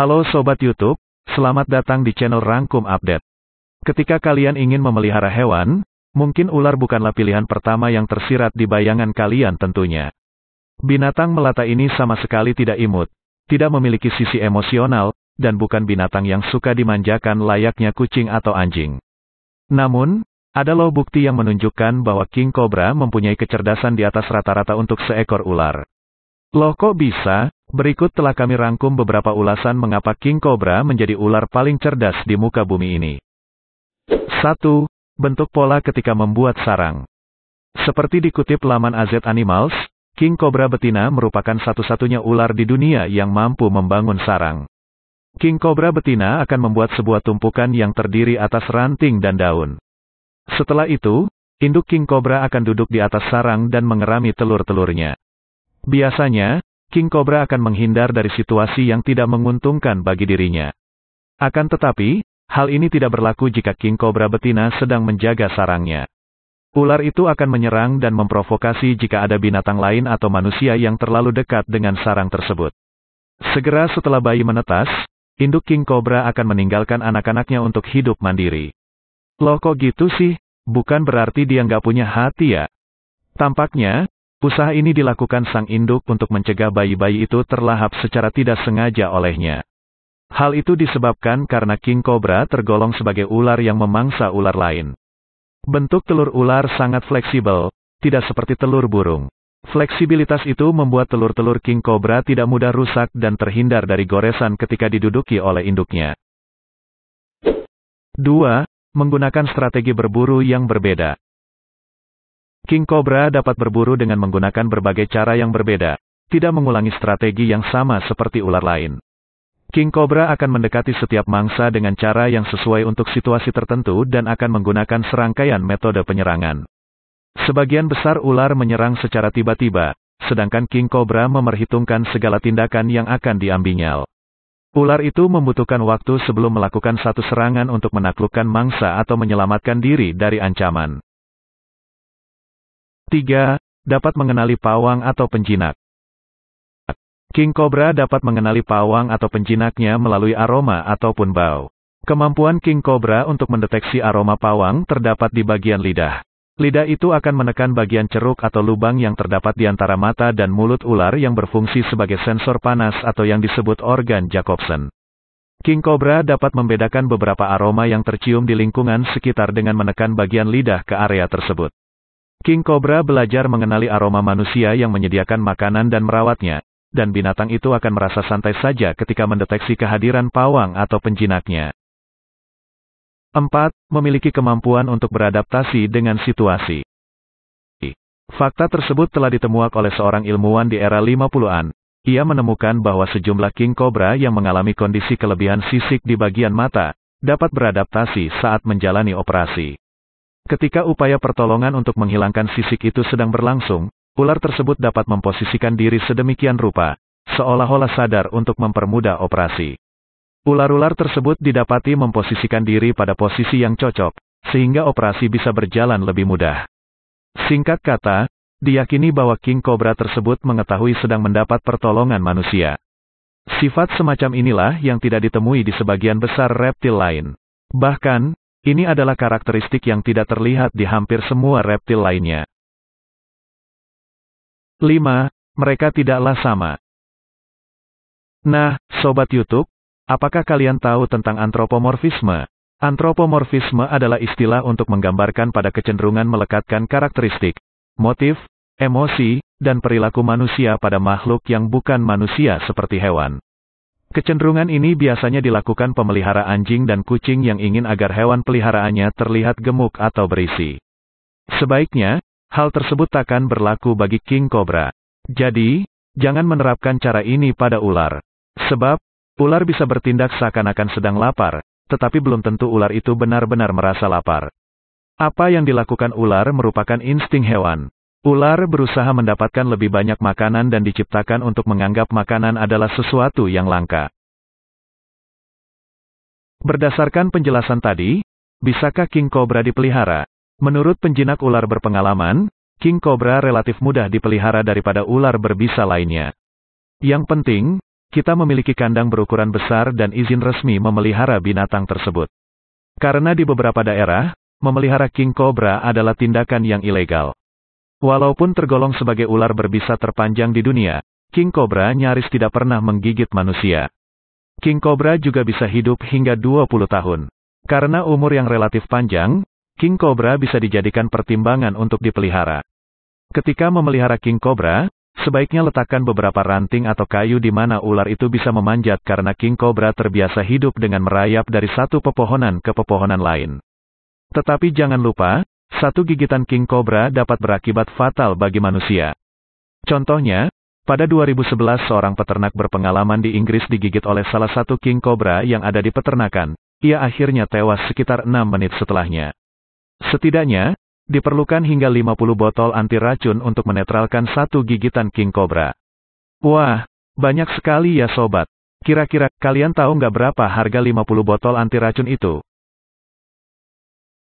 Halo Sobat YouTube, selamat datang di channel Rangkum Update. Ketika kalian ingin memelihara hewan, mungkin ular bukanlah pilihan pertama yang tersirat di bayangan kalian tentunya. Binatang melata ini sama sekali tidak imut, tidak memiliki sisi emosional, dan bukan binatang yang suka dimanjakan layaknya kucing atau anjing. Namun, ada loh bukti yang menunjukkan bahwa King Cobra mempunyai kecerdasan di atas rata-rata untuk seekor ular. Loh kok bisa? Berikut telah kami rangkum beberapa ulasan mengapa King Cobra menjadi ular paling cerdas di muka bumi ini. 1. Bentuk pola ketika membuat sarang. Seperti dikutip laman AZ Animals, King Cobra betina merupakan satu-satunya ular di dunia yang mampu membangun sarang. King Cobra betina akan membuat sebuah tumpukan yang terdiri atas ranting dan daun. Setelah itu, induk King Cobra akan duduk di atas sarang dan mengerami telur-telurnya. Biasanya, King Cobra akan menghindar dari situasi yang tidak menguntungkan bagi dirinya. Akan tetapi, hal ini tidak berlaku jika King Cobra betina sedang menjaga sarangnya. Ular itu akan menyerang dan memprovokasi jika ada binatang lain atau manusia yang terlalu dekat dengan sarang tersebut. Segera setelah bayi menetas, induk King Cobra akan meninggalkan anak-anaknya untuk hidup mandiri. Loh kok gitu sih? Bukan berarti dia nggak punya hati ya? Tampaknya, Usaha ini dilakukan sang induk untuk mencegah bayi-bayi itu terlahap secara tidak sengaja olehnya. Hal itu disebabkan karena King Cobra tergolong sebagai ular yang memangsa ular lain. Bentuk telur ular sangat fleksibel, tidak seperti telur burung. Fleksibilitas itu membuat telur-telur King Cobra tidak mudah rusak dan terhindar dari goresan ketika diduduki oleh induknya. 2. Menggunakan strategi berburu yang berbeda. King Cobra dapat berburu dengan menggunakan berbagai cara yang berbeda, tidak mengulangi strategi yang sama seperti ular lain. King Cobra akan mendekati setiap mangsa dengan cara yang sesuai untuk situasi tertentu dan akan menggunakan serangkaian metode penyerangan. Sebagian besar ular menyerang secara tiba-tiba, sedangkan King Cobra memerhitungkan segala tindakan yang akan diambilnya. Ular itu membutuhkan waktu sebelum melakukan satu serangan untuk menaklukkan mangsa atau menyelamatkan diri dari ancaman. 3. Dapat mengenali pawang atau penjinak. King Cobra dapat mengenali pawang atau penjinaknya melalui aroma ataupun bau. Kemampuan King Cobra untuk mendeteksi aroma pawang terdapat di bagian lidah. Lidah itu akan menekan bagian ceruk atau lubang yang terdapat di antara mata dan mulut ular yang berfungsi sebagai sensor panas atau yang disebut organ Jacobson. King Cobra dapat membedakan beberapa aroma yang tercium di lingkungan sekitar dengan menekan bagian lidah ke area tersebut. King Cobra belajar mengenali aroma manusia yang menyediakan makanan dan merawatnya, dan binatang itu akan merasa santai saja ketika mendeteksi kehadiran pawang atau penjinaknya. 4. Memiliki kemampuan untuk beradaptasi dengan situasi. Fakta tersebut telah ditemukan oleh seorang ilmuwan di era 50-an. Ia menemukan bahwa sejumlah king cobra yang mengalami kondisi kelebihan sisik di bagian mata dapat beradaptasi saat menjalani operasi. Ketika upaya pertolongan untuk menghilangkan sisik itu sedang berlangsung, ular tersebut dapat memposisikan diri sedemikian rupa, seolah-olah sadar untuk mempermudah operasi. Ular-ular tersebut didapati memposisikan diri pada posisi yang cocok, sehingga operasi bisa berjalan lebih mudah. Singkat kata, diyakini bahwa King Cobra tersebut mengetahui sedang mendapat pertolongan manusia. Sifat semacam inilah yang tidak ditemui di sebagian besar reptil lain. Bahkan, ini adalah karakteristik yang tidak terlihat di hampir semua reptil lainnya. 5. Mereka tidaklah sama. Nah, Sobat YouTube, apakah kalian tahu tentang antropomorfisme? Antropomorfisme adalah istilah untuk menggambarkan pada kecenderungan melekatkan karakteristik, motif, emosi, dan perilaku manusia pada makhluk yang bukan manusia seperti hewan. Kecenderungan ini biasanya dilakukan pemelihara anjing dan kucing yang ingin agar hewan peliharaannya terlihat gemuk atau berisi. Sebaiknya, hal tersebut takkan berlaku bagi king cobra. Jadi, jangan menerapkan cara ini pada ular. Sebab, ular bisa bertindak seakan-akan sedang lapar, tetapi belum tentu ular itu benar-benar merasa lapar. Apa yang dilakukan ular merupakan insting hewan. Ular berusaha mendapatkan lebih banyak makanan dan diciptakan untuk menganggap makanan adalah sesuatu yang langka. Berdasarkan penjelasan tadi, bisakah King Cobra dipelihara? Menurut penjinak ular berpengalaman, King Cobra relatif mudah dipelihara daripada ular berbisa lainnya. Yang penting, kita memiliki kandang berukuran besar dan izin resmi memelihara binatang tersebut. Karena di beberapa daerah, memelihara King Cobra adalah tindakan yang ilegal. Walaupun tergolong sebagai ular berbisa terpanjang di dunia, King Cobra nyaris tidak pernah menggigit manusia. King Cobra juga bisa hidup hingga 20 tahun. Karena umur yang relatif panjang, King Cobra bisa dijadikan pertimbangan untuk dipelihara. Ketika memelihara King Cobra, sebaiknya letakkan beberapa ranting atau kayu di mana ular itu bisa memanjat karena King Cobra terbiasa hidup dengan merayap dari satu pepohonan ke pepohonan lain. Tetapi jangan lupa, satu gigitan king cobra dapat berakibat fatal bagi manusia. Contohnya, pada 2011 seorang peternak berpengalaman di Inggris digigit oleh salah satu king cobra yang ada di peternakan. Ia akhirnya tewas sekitar 6 menit setelahnya. Setidaknya, diperlukan hingga 50 botol anti racun untuk menetralkan satu gigitan king cobra. Wah, banyak sekali ya sobat. Kira-kira, kalian tahu nggak berapa harga 50 botol anti racun itu?